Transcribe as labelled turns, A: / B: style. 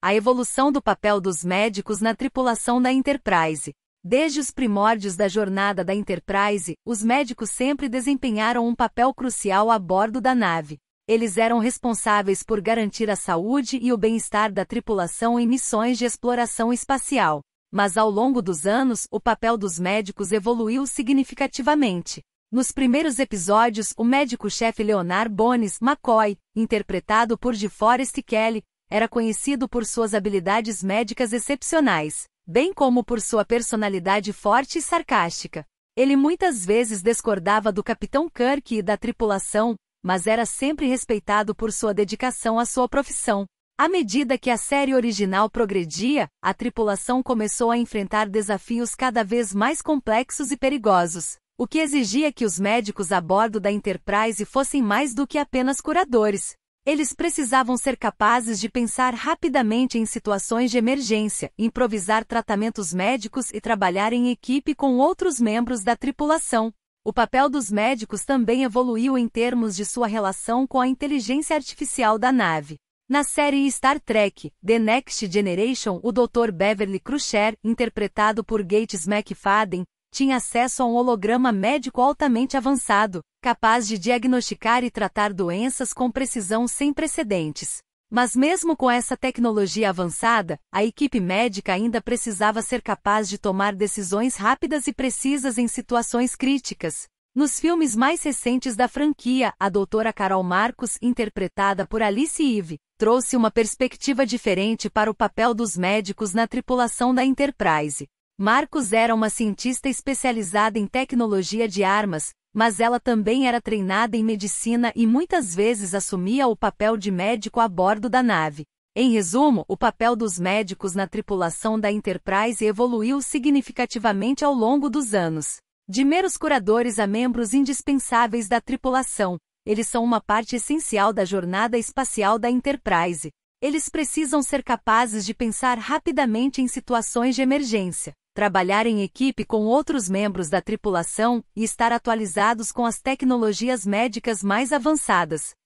A: a evolução do papel dos médicos na tripulação da Enterprise. Desde os primórdios da jornada da Enterprise, os médicos sempre desempenharam um papel crucial a bordo da nave. Eles eram responsáveis por garantir a saúde e o bem-estar da tripulação em missões de exploração espacial. Mas ao longo dos anos, o papel dos médicos evoluiu significativamente. Nos primeiros episódios, o médico-chefe Leonard Bones McCoy, interpretado por DeForest Kelly, era conhecido por suas habilidades médicas excepcionais, bem como por sua personalidade forte e sarcástica. Ele muitas vezes discordava do Capitão Kirk e da tripulação, mas era sempre respeitado por sua dedicação à sua profissão. À medida que a série original progredia, a tripulação começou a enfrentar desafios cada vez mais complexos e perigosos, o que exigia que os médicos a bordo da Enterprise fossem mais do que apenas curadores, eles precisavam ser capazes de pensar rapidamente em situações de emergência, improvisar tratamentos médicos e trabalhar em equipe com outros membros da tripulação. O papel dos médicos também evoluiu em termos de sua relação com a inteligência artificial da nave. Na série Star Trek, The Next Generation, o Dr. Beverly Crusher, interpretado por Gates McFadden, tinha acesso a um holograma médico altamente avançado, capaz de diagnosticar e tratar doenças com precisão sem precedentes. Mas mesmo com essa tecnologia avançada, a equipe médica ainda precisava ser capaz de tomar decisões rápidas e precisas em situações críticas. Nos filmes mais recentes da franquia, a doutora Carol Marcos, interpretada por Alice Eve, trouxe uma perspectiva diferente para o papel dos médicos na tripulação da Enterprise. Marcos era uma cientista especializada em tecnologia de armas, mas ela também era treinada em medicina e muitas vezes assumia o papel de médico a bordo da nave. Em resumo, o papel dos médicos na tripulação da Enterprise evoluiu significativamente ao longo dos anos. De meros curadores a membros indispensáveis da tripulação, eles são uma parte essencial da jornada espacial da Enterprise. Eles precisam ser capazes de pensar rapidamente em situações de emergência, trabalhar em equipe com outros membros da tripulação e estar atualizados com as tecnologias médicas mais avançadas,